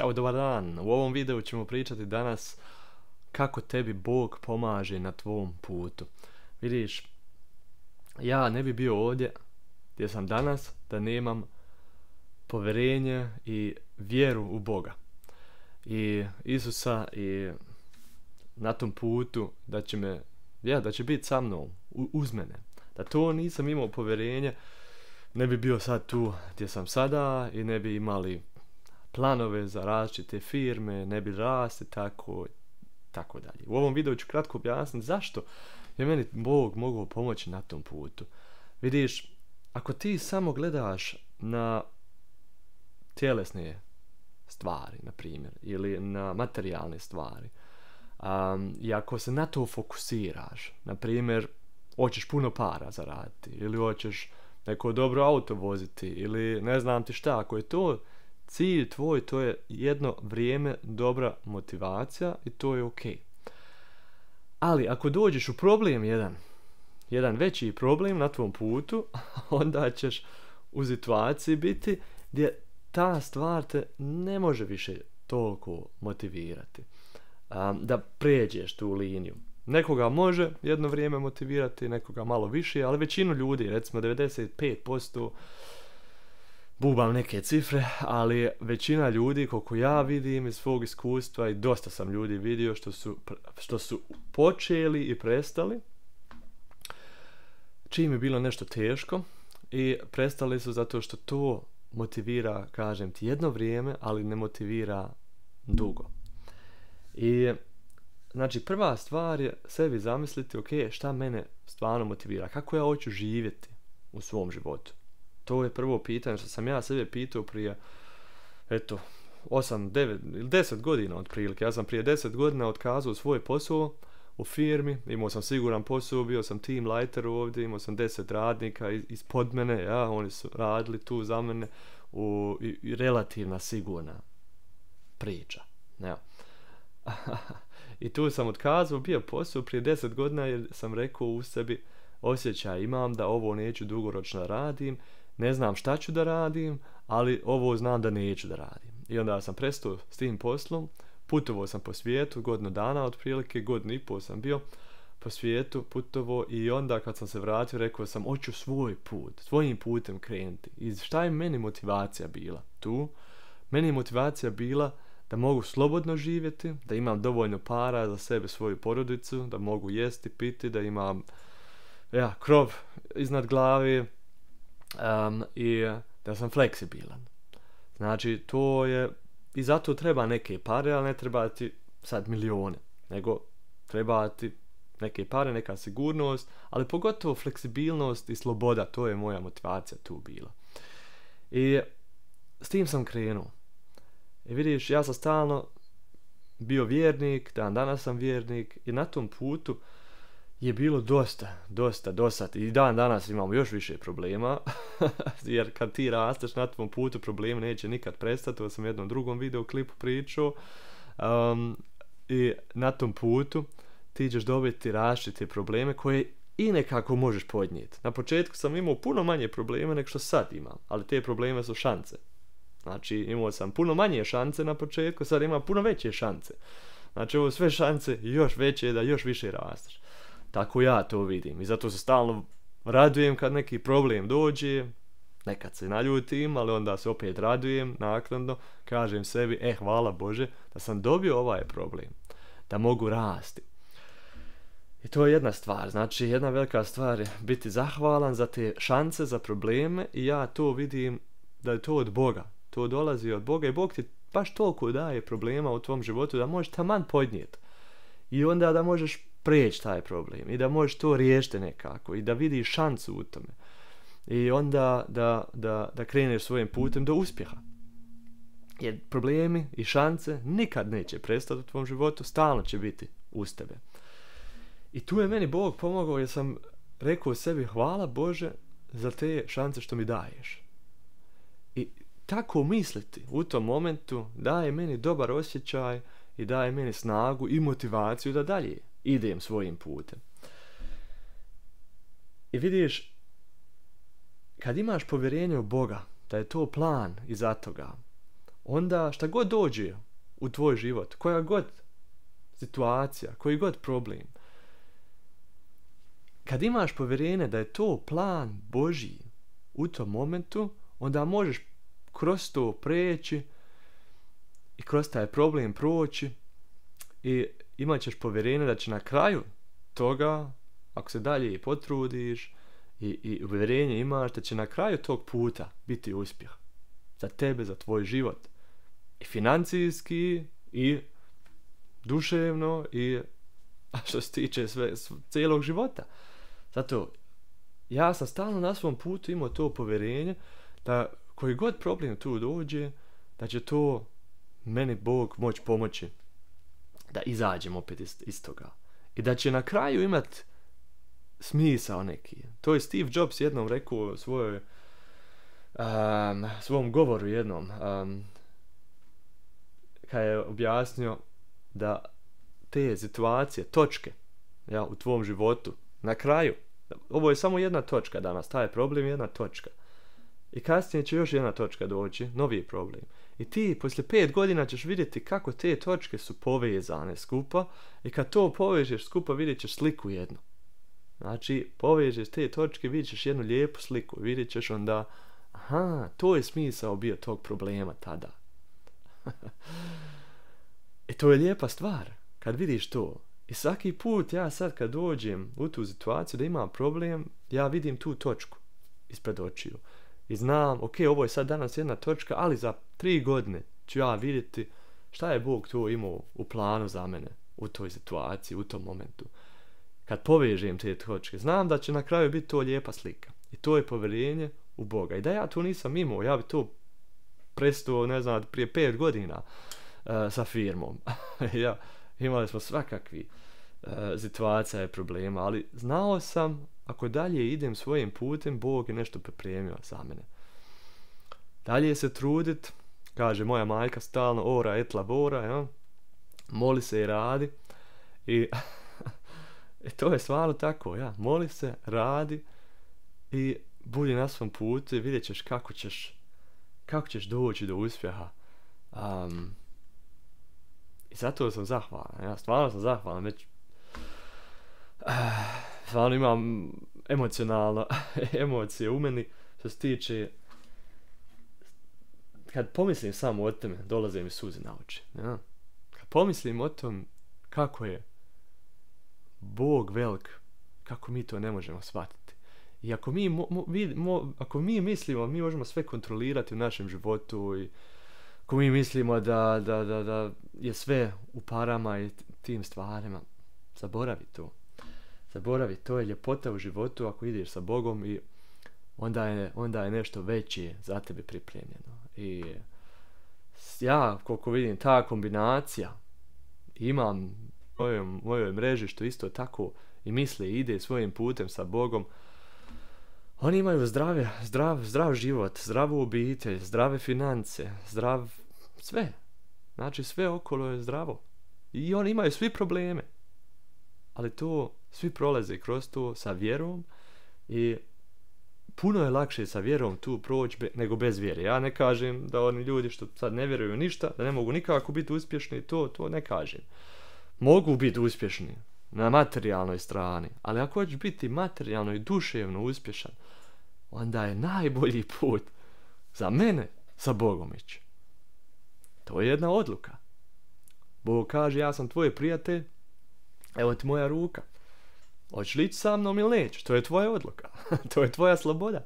Ćao, dobar dan. U ovom videu ćemo pričati danas kako tebi Bog pomaže na tvom putu. Vidiš, ja ne bi bio ovdje gdje sam danas da nemam povjerenje i vjeru u Boga. I Isusa i na tom putu da će me, ja, da će biti sa mnom, uz mene. Da to nisam imao povjerenje, ne bi bio sad tu gdje sam sada i ne bi imali planove za različite firme, ne bi raste, tako, tako dalje. U ovom videu ću kratko objasniti zašto je meni Bog mogao pomoći na tom putu. Vidiš, ako ti samo gledaš na tjelesne stvari, na primjer, ili na materijalne stvari, um, i ako se na to fokusiraš, na primjer, hoćeš puno para zaraditi, ili hoćeš neko dobro auto voziti, ili ne znam ti šta, ako je to cilj tvoj to je jedno vrijeme dobra motivacija i to je ok. Ali ako dođeš u problem jedan, jedan veći problem na tvom putu, onda ćeš u situaciji biti gdje ta stvar te ne može više toliko motivirati. Da pređeš tu liniju. Nekoga može jedno vrijeme motivirati, nekoga malo više, ali većinu ljudi, recimo 95%, bubam neke cifre, ali većina ljudi, koliko ja vidim iz svog iskustva i dosta sam ljudi vidio što su, što su počeli i prestali, čim je bilo nešto teško i prestali su zato što to motivira, kažem ti, jedno vrijeme, ali ne motivira dugo. I, znači, prva stvar je sebi zamisliti, ok, šta mene stvarno motivira, kako ja hoću živjeti u svom životu. To je prvo pitanje što sam ja sebe pitao prije, eto, 8, 9 ili 10 godina otprilike. Ja sam prije 10 godina otkazao svoj posao u firmi, imao sam siguran posao, bio sam team lighter ovdje, imao sam 10 radnika ispod mene, ja, oni su radili tu za mene u, relativna sigurna priča. Ja. I tu sam otkazao, bio posao prije 10 godina jer sam rekao u sebi, osjećaj imam da ovo neću dugoročno radim ne znam šta ću da radim, ali ovo znam da neću da radim. I onda sam prestao s tim poslom, putovao sam po svijetu, godno dana otprilike, godinu i pol sam bio po svijetu, putovo i onda kad sam se vratio rekao sam hoću svoj put, svojim putem krenuti. I šta je meni motivacija bila tu? Meni je motivacija bila da mogu slobodno živjeti, da imam dovoljno para za sebe, svoju porodicu, da mogu jesti, piti, da imam ja, krov iznad glave, i da sam fleksibilan. Znači, to je, i zato treba neke pare, ali ne trebati sad milijone, nego trebati neke pare, neka sigurnost, ali pogotovo fleksibilnost i sloboda, to je moja motivacija tu bila. I s tim sam krenuo. I vidiš, ja sam stalno bio vjernik, dan danas sam vjernik i na tom putu je bilo dosta, dosta, dosta. I dan danas imamo još više problema, jer kad ti rasteš na tom putu, problem neće nikad prestati, to sam u jednom drugom videoklipu pričao. Um, I na tom putu ti ćeš dobiti različite probleme koje i nekako možeš podnijeti. Na početku sam imao puno manje problema nego što sad imam, ali te probleme su šance Znači imao sam puno manje šance na početku, sad imam puno veće šance Znači ovo sve šanse još veće da još više rasteš. Tako ja to vidim i zato se stalno radujem kad neki problem dođe, nekad se naljutim, ali onda se opet radujem naknadno, kažem sebi, e hvala Bože da sam dobio ovaj problem, da mogu rasti. I to je jedna stvar, znači jedna velika stvar je biti zahvalan za te šanse, za probleme i ja to vidim da je to od Boga. To dolazi od Boga i Bog ti baš toliko daje problema u tvom životu da možeš taman podnijeti. I onda da možeš prijeći taj problem i da možeš to riješiti nekako i da vidiš šancu u tome. I onda da, da, da kreneš svojim putem do uspjeha. Jer problemi i šanse nikad neće prestati u tvom životu, stalno će biti uz tebe. I tu je meni Bog pomogao jer sam rekao sebi hvala Bože za te šanse što mi daješ. I tako misliti u tom momentu daje meni dobar osjećaj i daje meni snagu i motivaciju da dalje idem svojim putem. I vidiš, kad imaš povjerenje u Boga, da je to plan iza toga, onda šta god dođe u tvoj život, koja god situacija, koji god problem, kad imaš povjerenje da je to plan Božji u tom momentu, onda možeš kroz to preći i kroz taj problem proći i imat ćeš povjerenje da će na kraju toga, ako se dalje i potrudiš i, i uvjerenje imaš, da će na kraju tog puta biti uspjeh. Za tebe, za tvoj život. I financijski, i duševno, i što se tiče sve, cijelog života. Zato, ja sam stalno na svom putu imao to povjerenje da koji god problem tu dođe, da će to meni Bog moć pomoći da izađemo opet iz, toga. I da će na kraju imat smisao neki. To je Steve Jobs jednom rekao svojoj um, svom govoru jednom um, kad je objasnio da te situacije, točke ja, u tvom životu, na kraju, ovo je samo jedna točka danas, taj problem jedna točka. I kasnije će još jedna točka doći, novi problem. I ti poslije pet godina ćeš vidjeti kako te točke su povezane skupa i kad to povežeš skupa vidjet ćeš sliku jednu. Znači, povežeš te točke, vidjet ćeš jednu lijepu sliku, vidjet ćeš onda, aha, to je smisao bio tog problema tada. I e, to je lijepa stvar, kad vidiš to. I svaki put ja sad kad dođem u tu situaciju da imam problem, ja vidim tu točku ispred očiju. I znam, ok, ovo je sad danas jedna točka, ali za tri godine ću ja vidjeti šta je Bog tu imao u planu za mene, u toj situaciji, u tom momentu. Kad povežem te točke, znam da će na kraju biti to lijepa slika. I to je povjerenje u Boga. I da ja to nisam imao, ja bi to prestao ne znam, prije pet godina e, sa firmom. ja, imali smo svakakvi uh, situacija i problema, ali znao sam ako dalje idem svojim putem, Bog je nešto pripremio za mene. Dalje se trudit, kaže moja majka stalno, ora et labora, ja? moli se i radi. I, e, to je stvarno tako, ja, moli se, radi i budi na svom putu i vidjet ćeš kako ćeš, kako ćeš doći do uspjeha. I zato sam zahvalan, ja stvarno sam zahvalan, već... stvarno imam emocionalno emocije u meni što se tiče kad pomislim samo o tome, dolaze mi suze na oči. Kad pomislim o tom kako je Bog velik, kako mi to ne možemo shvatiti. I ako mi, ako mi mislimo, mi možemo sve kontrolirati u našem životu i ako mi mislimo da, da, da, da je sve u parama i tim stvarima, zaboravi to. Zaboravi, to je ljepota u životu ako ideš sa Bogom i onda je, onda je nešto veće za tebe pripremljeno. I ja, koliko vidim, ta kombinacija imam u mojoj, mreži što isto tako i misli ide svojim putem sa Bogom. Oni imaju zdrave, zdrav, zdrav život, zdravu obitelj, zdrave finance, zdrav sve. Znači sve okolo je zdravo. I oni imaju svi probleme ali to svi prolaze kroz to sa vjerom i puno je lakše sa vjerom tu proći nego bez vjere. Ja ne kažem da oni ljudi što sad ne vjeruju ništa, da ne mogu nikako biti uspješni, to, to ne kažem. Mogu biti uspješni na materijalnoj strani, ali ako hoćeš biti materijalno i duševno uspješan, onda je najbolji put za mene sa Bogom ići. To je jedna odluka. Bog kaže, ja sam tvoj prijatelj, Evo ti moja ruka. Hoćeš li ići sa mnom ili nećeš? To je tvoja odluka. to je tvoja sloboda.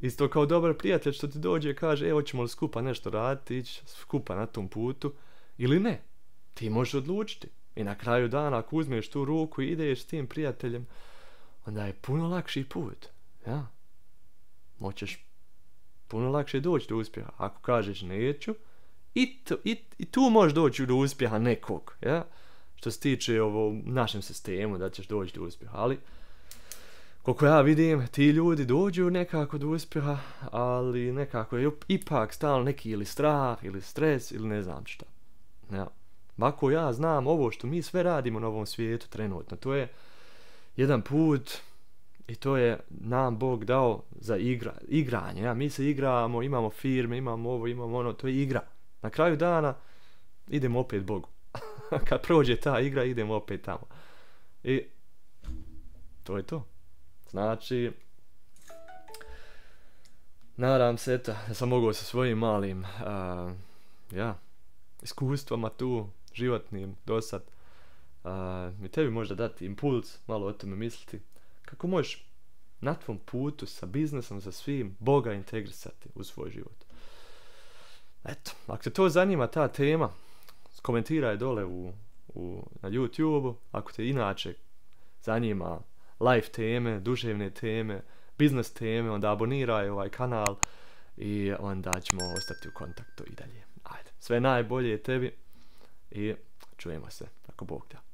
Isto kao dobar prijatelj što ti dođe i kaže, evo ćemo li skupa nešto raditi, ići skupa na tom putu ili ne. Ti možeš odlučiti. I na kraju dana, ako uzmeš tu ruku i ideš s tim prijateljem, onda je puno lakši put. Ja? Moćeš puno lakše doći do uspjeha. Ako kažeš neću, i, i tu možeš doći do uspjeha nekog. Ja? što se tiče ovo našem sistemu da ćeš doći do uspjeha, ali koliko ja vidim, ti ljudi dođu nekako do uspjeha, ali nekako je ipak stalno neki ili strah, ili stres, ili ne znam šta. Ja. ja znam ovo što mi sve radimo na ovom svijetu trenutno, to je jedan put i to je nam Bog dao za igra, igranje. Ja, mi se igramo, imamo firme, imamo ovo, imamo ono, to je igra. Na kraju dana idemo opet Bogu. kad prođe ta igra idemo opet tamo. I to je to. Znači, nadam se eto, da sam mogao sa svojim malim ja, iskustvama tu, životnim, dosad, sad mi tebi možda dati impuls, malo o tome misliti, kako možeš na tvom putu sa biznesom, sa svim, Boga integrisati u svoj život. Eto, ako te to zanima ta tema, komentiraj dole u, u, na YouTube ako te inače zanima life teme, duševne teme, biznes teme, onda aboniraj ovaj kanal i onda ćemo ostati u kontaktu i dalje. Ajde, sve najbolje tebi i čujemo se, ako Bog da.